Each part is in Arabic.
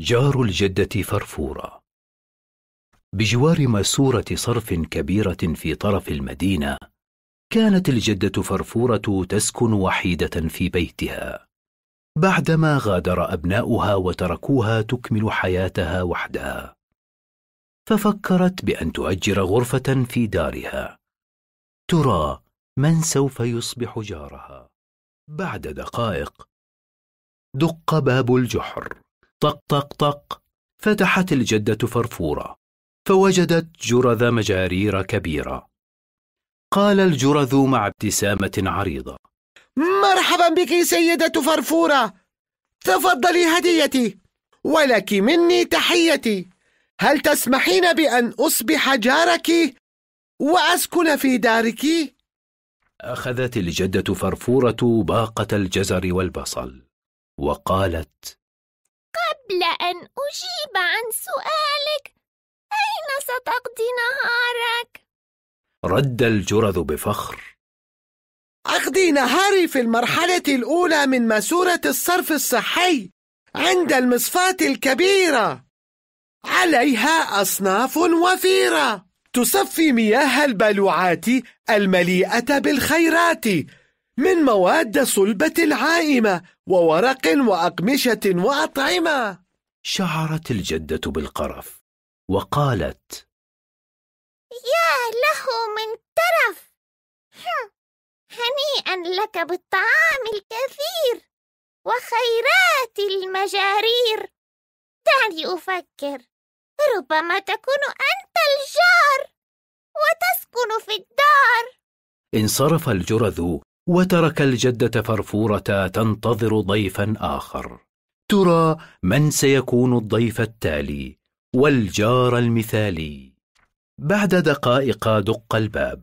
جار الجدة فرفورة بجوار ماسورة صرف كبيرة في طرف المدينة كانت الجدة فرفورة تسكن وحيدة في بيتها بعدما غادر أبناؤها وتركوها تكمل حياتها وحدها ففكرت بأن تؤجر غرفة في دارها ترى من سوف يصبح جارها بعد دقائق دق باب الجحر طق طق طق فتحت الجدة فرفورة فوجدت جرذ مجارير كبيرة قال الجرذ مع ابتسامة عريضة مرحبا بك سيدة فرفورة تفضلي هديتي ولك مني تحيتي هل تسمحين بأن أصبح جارك وأسكن في دارك؟ أخذت الجدة فرفورة باقة الجزر والبصل وقالت قبل أن أجيب عن سؤالك أين ستقضي نهارك؟ رد الجرذ بفخر أقضي نهاري في المرحلة الأولى من ماسورة الصرف الصحي عند المصفاة الكبيرة عليها أصناف وفيرة تصفي مياه البلوعات المليئة بالخيرات من مواد صلبة العائمة وورق وأقمشة وأطعمة شعرت الجدة بالقرف وقالت يا له من ترف هنيئا لك بالطعام الكثير وخيرات المجارير دعني أفكر ربما تكون أنت الجار وتسكن في الدار انصرف الجرذ وترك الجدة فرفورة تنتظر ضيفا آخر ترى من سيكون الضيف التالي والجار المثالي بعد دقائق دق الباب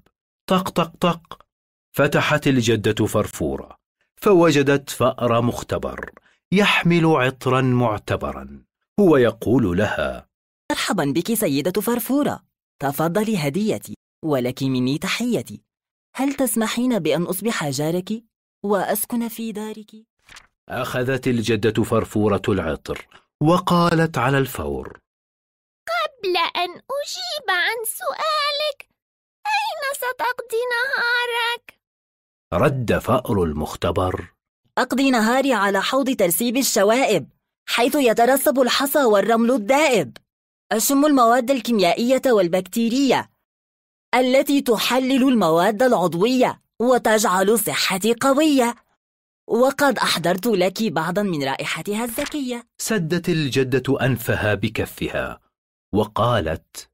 طق طق طق فتحت الجده فرفوره فوجدت فار مختبر يحمل عطرا معتبرا هو يقول لها مرحبا بك سيده فرفوره تفضلي هديتي ولك مني تحيتي هل تسمحين بان اصبح جارك واسكن في دارك أخذت الجدة فرفورة العطر وقالت على الفور قبل أن أجيب عن سؤالك أين ستقضي نهارك؟ رد فأر المختبر أقضي نهاري على حوض ترسيب الشوائب حيث يترسب الحصى والرمل الدائب أشم المواد الكيميائية والبكتيرية التي تحلل المواد العضوية وتجعل صحتي قوية وقد أحضرت لك بعضا من رائحتها الزكية سدت الجدة أنفها بكفها وقالت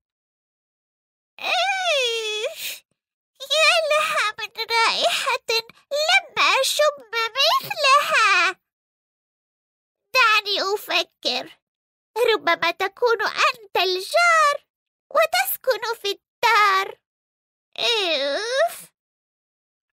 يا لها من رائحة لم أشم مثلها دعني أفكر ربما تكون أنت الجار وتسكن في الدار إوف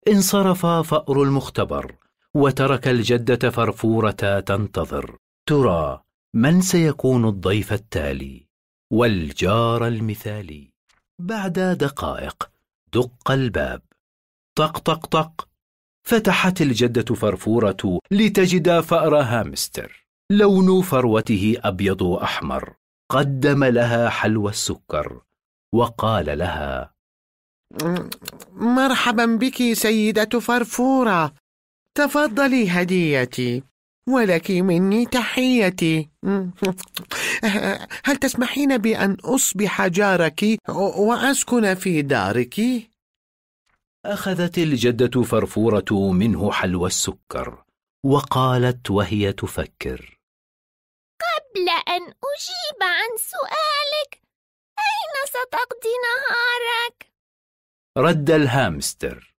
انصرف فأر المختبر وترك الجده فرفوره تنتظر ترى من سيكون الضيف التالي والجار المثالي بعد دقائق دق الباب طق طق طق فتحت الجده فرفوره لتجد فار هامستر لون فروته ابيض احمر قدم لها حلوى السكر وقال لها مرحبا بك سيده فرفوره تفضلي هديتي ولك مني تحيتي هل تسمحين بأن أصبح جارك وأسكن في دارك؟ أخذت الجدة فرفورة منه حلوى السكر وقالت وهي تفكر قبل أن أجيب عن سؤالك أين ستقضي نهارك؟ رد الهامستر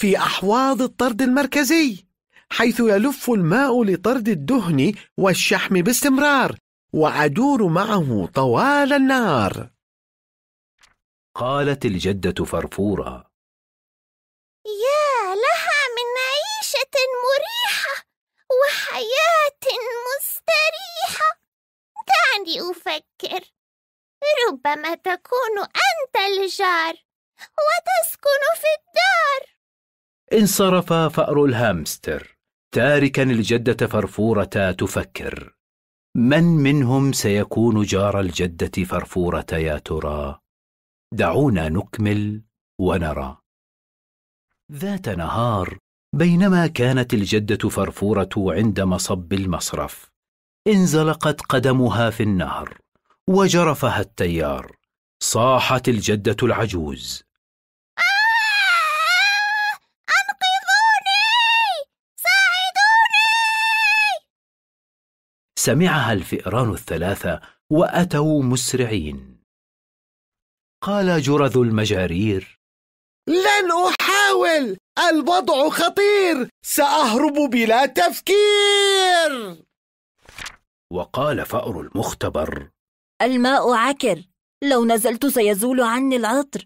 في أحواض الطرد المركزي حيث يلف الماء لطرد الدهن والشحم باستمرار وأدور معه طوال النهار قالت الجدة فرفورة يا لها من عيشة مريحة وحياة مستريحة دعني أفكر ربما تكون أنت الجار وتسكن في الدار انصرف فأر الهامستر تاركا الجدة فرفورة تفكر من منهم سيكون جار الجدة فرفورة يا ترى؟ دعونا نكمل ونرى ذات نهار بينما كانت الجدة فرفورة عند مصب المصرف انزلقت قدمها في النهر وجرفها التيار صاحت الجدة العجوز سمعها الفئران الثلاثة وأتوا مسرعين قال جرذ المجارير لن أحاول الوضع خطير سأهرب بلا تفكير وقال فأر المختبر الماء عكر لو نزلت سيزول عني العطر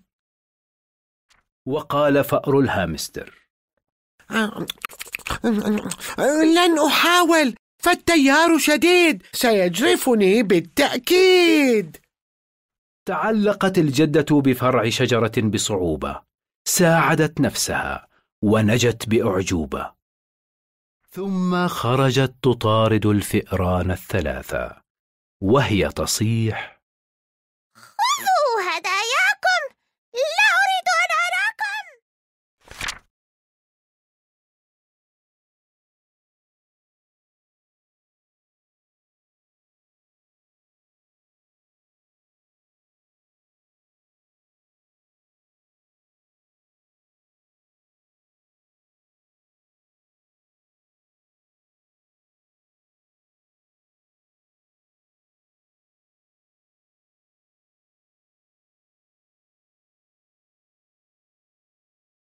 وقال فأر الهامستر لن أحاول فالتيار شديد سيجرفني بالتأكيد تعلقت الجدة بفرع شجرة بصعوبة ساعدت نفسها ونجت بأعجوبة ثم خرجت تطارد الفئران الثلاثة وهي تصيح